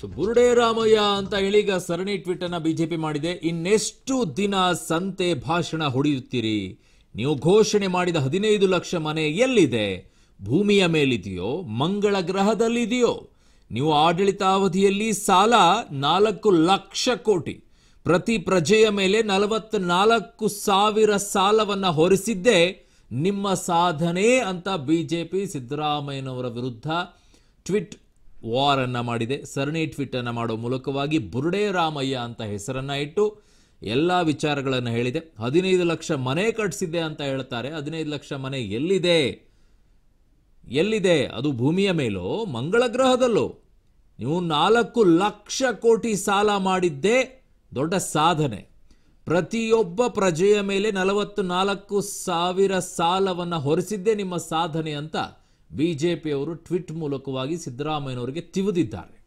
so Ramaiah ಅಂತ ಹೇಳಿ ಈಗ ಸರಣಿ ಟ್ವೀಟ್ ಅನ್ನ ಬಿಜೆಪಿ ಮಾಡಿದೆ ಇನ್ನೆಷ್ಟು ದಿನ ಸಂತೆ ಭಾಷಣ ಹೊಡೆಯುತ್ತೀರಿ ನೀವು ಘೋಷಣೆ ಮಾಡಿದ ಹದಿನೈದು ಲಕ್ಷ ಮನೆ ಎಲ್ಲಿದೆ ಭೂಮಿಯ ಮೇಲಿದೆಯೋ ಮಂಗಳ ಗ್ರಹದಲ್ಲಿದೆಯೋ ನೀವು ಆಡಳಿತಾವಧಿಯಲ್ಲಿ ಸಾಲ ನಾಲ್ಕು ಲಕ್ಷ ಕೋಟಿ ಪ್ರತಿ ಪ್ರಜೆಯ ಮೇಲೆ ನಾಲ್ಕು ಸಾವಿರ ಸಾಲವನ್ನು ಹೊರಿಸಿದ್ದೇ ನಿಮ್ಮ ಸಾಧನೆ ಅಂತ ಬಿಜೆಪಿ ಸಿದ್ದರಾಮಯ್ಯನವರ ವಿರುದ್ಧ ಟ್ವಿಟ್ ವಾರನ್ನು ಮಾಡಿದೆ ಸರಣಿ ಟ್ವಿಟ್ ಅನ್ನು ಮಾಡೋ ಮೂಲಕವಾಗಿ ಬುರುಡೆ ರಾಮಯ್ಯ ಅಂತ ಹೆಸರನ್ನು ಇಟ್ಟು ಎಲ್ಲ ವಿಚಾರಗಳನ್ನು ಹೇಳಿದೆ ಹದಿನೈದು ಲಕ್ಷ ಮನೆ ಕಟ್ಟಿಸಿದ್ದೆ ಅಂತ ಹೇಳ್ತಾರೆ ಹದಿನೈದು ಲಕ್ಷ ಮನೆ ಎಲ್ಲಿದೆ ಎಲ್ಲಿದೆ ಅದು ಭೂಮಿಯ ಮೇಲೋ ಮಂಗಳ ಗ್ರಹದಲ್ಲೋ ನೀವು ನಾಲ್ಕು ಲಕ್ಷ ಕೋಟಿ ಸಾಲ ಮಾಡಿದ್ದೇ ದೊಡ್ಡ ಸಾಧನೆ ಪ್ರತಿಯೊಬ್ಬ ಪ್ರಜೆಯ ಮೇಲೆ ನಲವತ್ತು ನಾಲ್ಕು ಸಾವಿರ ಸಾಲವನ್ನು ಹೊರಿಸಿದ್ದೇ ನಿಮ್ಮ ಸಾಧನೆ ಅಂತ ಬಿ ಜೆ ಪಿಯವರು ಟ್ವಿಟ್ ಮೂಲಕವಾಗಿ ಸಿದ್ದರಾಮಯ್ಯನವರಿಗೆ ತಿವಿದಿದ್ದಾರೆ